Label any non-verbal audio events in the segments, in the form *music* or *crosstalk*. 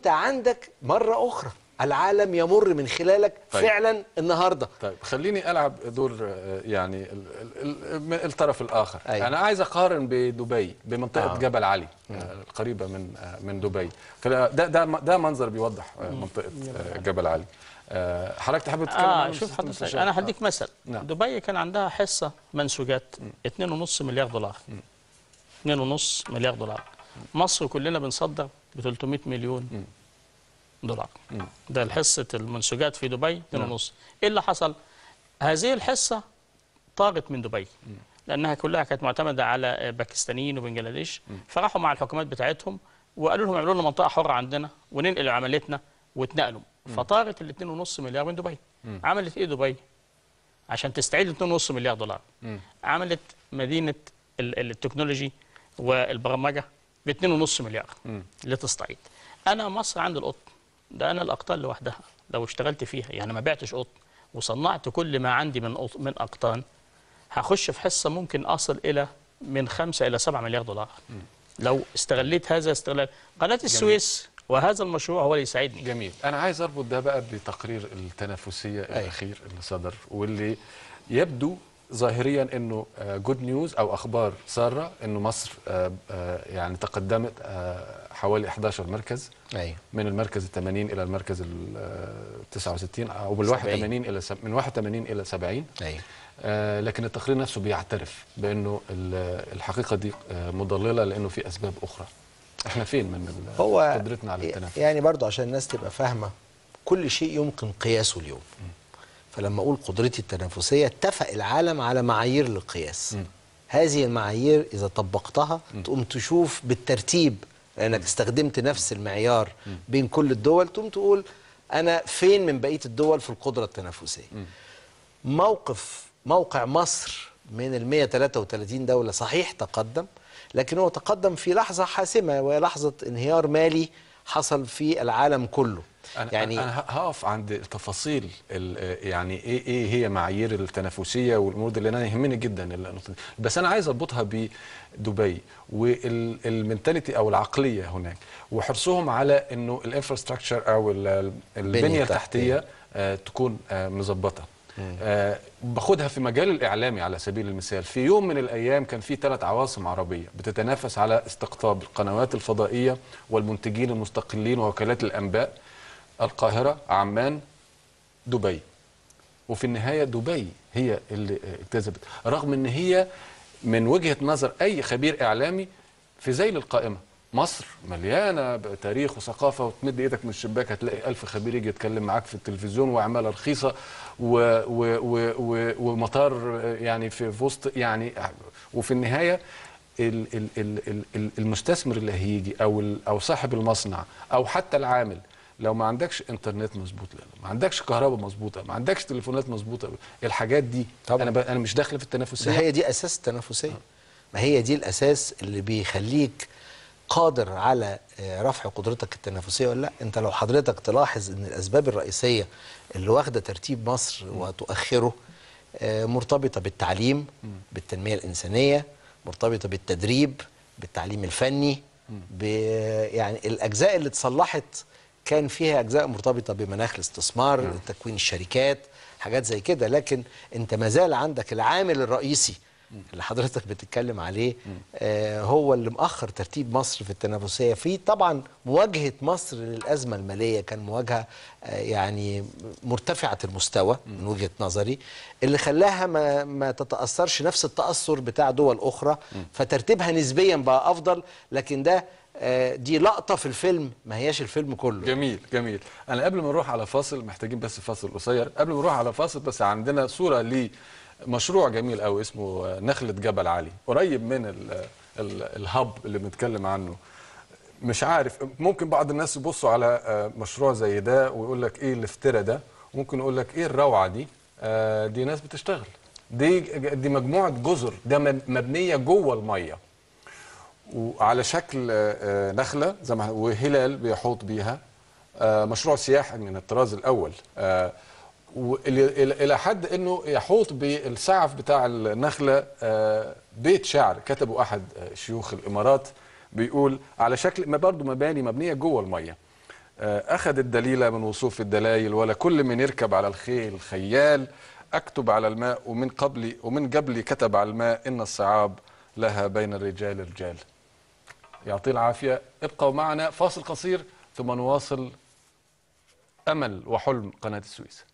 انت عندك مرة أخرى العالم يمر من خلالك طيب. فعلا النهارده طيب خليني العب دور آه، يعني الطرف الاخر أيوة. انا عايز اقارن بدبي بمنطقه آه. جبل علي القريبه آه، من آه، من دبي ده ده ده منظر بيوضح منطقه جبل علي حضرتك تحب تتكلم اه شوف حضرتك انا هديك مثل نعم. دبي كان عندها حصه منسوجات 2.5 مليار دولار 2.5 مليار دولار مصر كلنا بنصدر ب 300 مليون دولار ده حصه المنسوجات في دبي 2.5 نعم. ايه اللي حصل هذه الحصه طارت من دبي لانها كلها كانت معتمده على باكستانيين وبنجلاديش فراحوا مع الحكومات بتاعتهم وقالوا لهم اعملوا لنا منطقه حره عندنا وننقل عملتنا واتنقلوا فطارت ال 2.5 مليار من دبي عملت ايه دبي عشان تستعيد 2.5 مليار دولار عملت مدينه التكنولوجي والبرمجه ب 2.5 مليار لتصطعيد انا مصر عندي القطن ده انا الاقطان لوحدها لو اشتغلت فيها يعني ما بعتش قطن وصنعت كل ما عندي من من اقطان هخش في حصه ممكن اصل الى من 5 الى 7 مليار دولار لو استغليت هذا استغلال قناه السويس وهذا المشروع هو اللي يساعدني جميل انا عايز اربط ده بقى بتقرير التنافسيه أي. الاخير اللي صدر واللي يبدو ظاهريا انه جود آه، نيوز او اخبار ساره انه مصر آه، آه، يعني تقدمت حوالي 11 مركز أيوة. من المركز ال 80 الى المركز ال 69 او من 81 الى من 81 الى 70 أيوة. لكن التقرير نفسه بيعترف بانه الحقيقه دي مضلله لانه في اسباب اخرى احنا فين من هو قدرتنا على التنافس يعني برضو عشان الناس تبقى فاهمه كل شيء يمكن قياسه اليوم م. فلما أقول قدرتي التنافسية اتفق العالم على معايير للقياس م. هذه المعايير إذا طبقتها م. تقوم تشوف بالترتيب لأنك استخدمت نفس المعيار م. بين كل الدول تقوم تقول أنا فين من بقية الدول في القدرة التنافسية م. موقف موقع مصر من ال 133 دولة صحيح تقدم لكن هو تقدم في لحظة حاسمة وهي لحظة انهيار مالي حصل في العالم كله أنا يعني انا هقف عند تفاصيل يعني ايه ايه هي معايير التنافسيه والامور دي انا يهمني جدا بس انا عايز اربطها بدبي والمنتاليتي او العقليه هناك وحرصهم على انه الانفراستراكشر او البنيه التحتيه آه، تكون آه، مظبطه آه باخدها في مجال الاعلامي على سبيل المثال في يوم من الايام كان في ثلاث عواصم عربيه بتتنافس على استقطاب القنوات الفضائيه والمنتجين المستقلين ووكالات الانباء القاهرة عمان دبي وفي النهاية دبي هي اللي اكتسبت رغم ان هي من وجهة نظر اي خبير اعلامي في زيل القائمة مصر مليانة تاريخ وثقافة وتمد ايدك من الشباك هتلاقي ألف خبير يجي يتكلم معاك في التلفزيون وعمالة رخيصة و و و و ومطار يعني في وسط يعني وفي النهاية ال ال ال ال المستثمر اللي هيجي أو أو صاحب المصنع أو حتى العامل لو ما عندكش انترنت مظبوط ما عندكش كهرباء مظبوطه ما عندكش تليفونات مظبوطه الحاجات دي طبعا انا ب... انا مش داخل في التنافسيه هي دي اساس التنافسيه آه. ما هي دي الاساس اللي بيخليك قادر على آه، رفع قدرتك التنافسيه ولا لا انت لو حضرتك تلاحظ ان الاسباب الرئيسيه اللي واخده ترتيب مصر وتؤخره آه، مرتبطه بالتعليم بالتنميه الانسانيه مرتبطه بالتدريب بالتعليم الفني يعني الاجزاء اللي اتصلحت كان فيها أجزاء مرتبطة بمناخ الاستثمار نعم. تكوين الشركات حاجات زي كده لكن أنت ما زال عندك العامل الرئيسي نعم. اللي حضرتك بتتكلم عليه نعم. آه هو اللي مأخر ترتيب مصر في التنافسية في طبعا مواجهة مصر للأزمة المالية كان مواجهة آه يعني مرتفعة المستوى نعم. من وجهة نظري اللي خلاها ما, ما تتأثرش نفس التأثر بتاع دول أخرى فترتيبها نسبيا بقى أفضل لكن ده آه، دي لقطه في الفيلم ما هياش الفيلم كله جميل جميل انا قبل ما نروح على فاصل محتاجين بس فاصل قصير قبل ما نروح على فاصل بس عندنا صوره لمشروع جميل قوي اسمه نخله جبل علي قريب من الـ الـ الهب اللي بنتكلم عنه مش عارف ممكن بعض الناس يبصوا على آه، مشروع زي ده ويقول لك ايه الافتراء ده ممكن يقول لك ايه الروعه دي آه، دي ناس بتشتغل دي دي مجموعه جزر ده مبنيه جوه الميه وعلى شكل آه، آه، نخله زي ما وهلال بيحوط بيها آه، مشروع سياحي من الطراز الاول الى حد انه يحوط بالسعف بتاع النخله بيت شعر كتبه احد شيوخ الامارات بيقول على شكل ما برضه مباني مبنيه جوه الميه اخذ الدليله من وصوف الدلايل ولا كل من يركب على الخيل خيال اكتب على الماء ومن قبلي ومن قبلي كتب على الماء ان الصعاب لها بين الرجال رجال يعطيه العافية ابقوا معنا فاصل قصير ثم نواصل أمل وحلم قناة السويس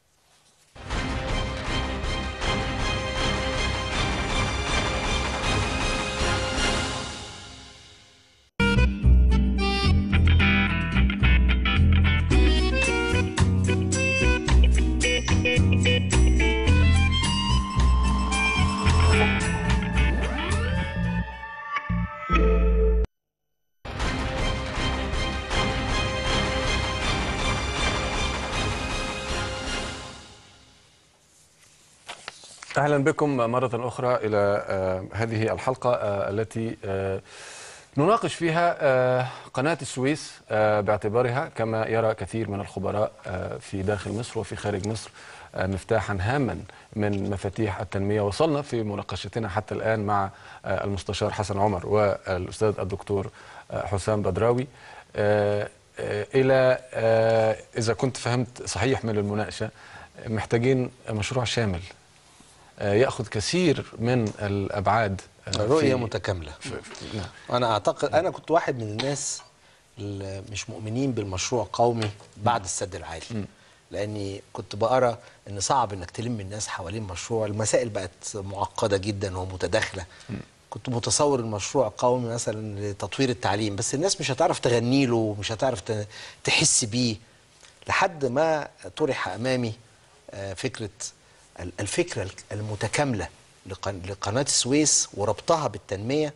اهلا بكم مره اخرى الى آه، هذه الحلقه آه، التي آه، نناقش فيها قناه السويس باعتبارها كما يرى كثير من الخبراء في داخل مصر وفي خارج مصر مفتاحا هاما من مفاتيح التنميه وصلنا في مناقشتنا حتى الان مع المستشار حسن عمر والاستاذ الدكتور حسام بدراوي الى اذا كنت فهمت صحيح من المناقشه محتاجين مشروع شامل آه، ياخذ كثير من الابعاد آه، رؤيه متكامله نعم. نعم. انا اعتقد انا كنت واحد من الناس اللي مش مؤمنين بالمشروع القومي بعد السد العالي لاني كنت بقرا ان صعب انك تلم الناس حوالين مشروع المسائل بقت معقده جدا ومتداخله كنت متصور المشروع القومي مثلا لتطوير التعليم بس الناس مش هتعرف تغني له ومش هتعرف تحس بيه لحد ما طرح امامي آه، فكره الفكرة المتكاملة لقناة السويس وربطها بالتنمية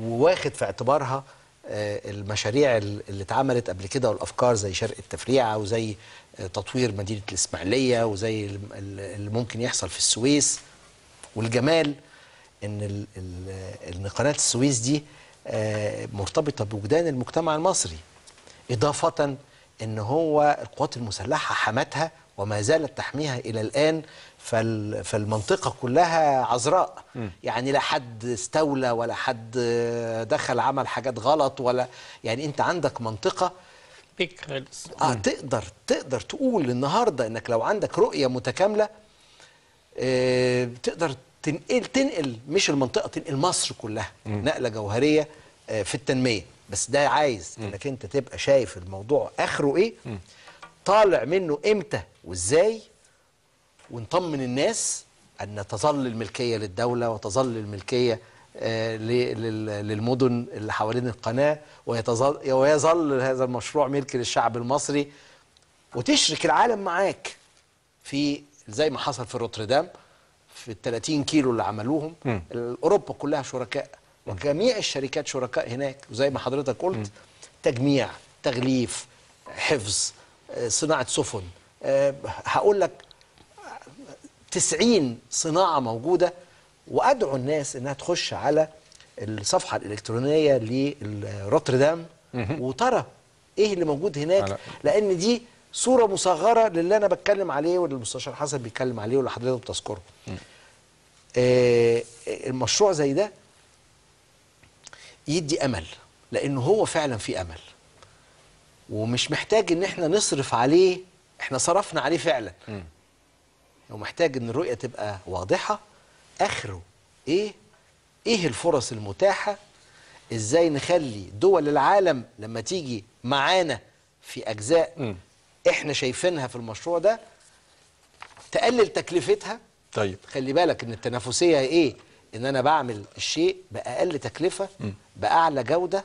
وواخد في اعتبارها آه، المشاريع اللي اتعملت قبل كده والافكار زي شرق التفريعه وزي آه، تطوير مدينه الاسماعيليه وزي اللي ممكن يحصل في السويس والجمال ان ان قناه السويس دي آه، مرتبطه بوجدان المجتمع المصري اضافه ان هو القوات المسلحه حماتها وما زالت تحميها إلى الآن فالمنطقة كلها عذراء يعني لا حد استولى ولا حد دخل عمل حاجات غلط ولا يعني أنت عندك منطقة آه تقدر تقدر تقول النهارده انك لو عندك رؤيه متكامله آه تقدر تنقل تنقل مش المنطقه تنقل مصر كلها م. نقله جوهريه آه في التنميه بس ده عايز انك انت تبقى شايف الموضوع اخره ايه م. طالع منه امتى وازاي ونطمن الناس ان تظل الملكيه للدوله وتظل الملكيه آه، للمدن اللي حوالين القناه ويظل هذا المشروع ملك للشعب المصري وتشرك العالم معاك في زي ما حصل في روتردام في ال 30 كيلو اللي عملوهم اوروبا كلها شركاء وجميع الشركات شركاء هناك وزي ما حضرتك قلت تجميع تغليف حفظ صناعه سفن آه، هقول لك 90 صناعه موجوده وادعو الناس انها تخش على الصفحه الالكترونيه لروتردام وترى ايه اللي موجود هناك لان دي صوره مصغره للي انا بتكلم عليه والمستشار حسن بيتكلم عليه واللي حضرتك بتذكره آه، المشروع زي ده يدي امل لانه هو فعلا في امل ومش محتاج ان احنا نصرف عليه احنا صرفنا عليه فعلا م. ومحتاج ان الرؤيه تبقى واضحه اخره ايه ايه الفرص المتاحه ازاي نخلي دول العالم لما تيجي معانا في اجزاء م. احنا شايفينها في المشروع ده تقلل تكلفتها طيب خلي بالك ان التنافسيه ايه ان انا بعمل الشيء باقل تكلفه م. باعلى جوده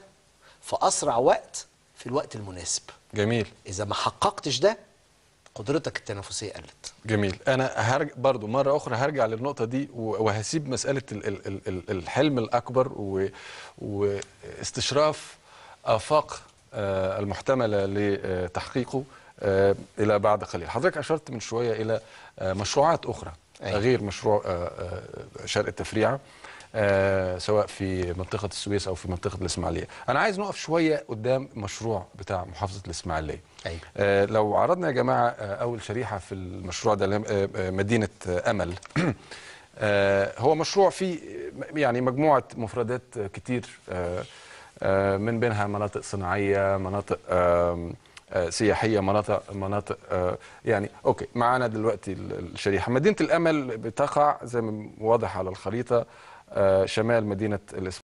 في اسرع وقت في الوقت المناسب جميل اذا ما حققتش ده قدرتك التنافسيه قلت جميل انا هرج برضو مره اخرى هرجع للنقطه دي وهسيب مساله الحلم الاكبر واستشراف افاق آه، المحتمله لتحقيقه آه، الى بعد قليل حضرتك اشرت من شويه الى آه، مشروعات اخرى أيوة. غير مشروع شرق التفريعه آه، سواء في منطقه السويس او في منطقه الاسماعيليه انا عايز نقف شويه قدام مشروع بتاع محافظه الاسماعيليه أيوة. آه، لو عرضنا يا جماعه آه، اول شريحه في المشروع ده مدينه امل *clears throat* هو مشروع فيه يعني مجموعه مفردات كتير من بينها مناطق صناعيه مناطق سياحيه مناطق مناطق يعني اوكي معانا دلوقتي الشريحه مدينه الامل بتقع زي ما واضح على الخريطه آه، شمال مدينه الاسماعيليه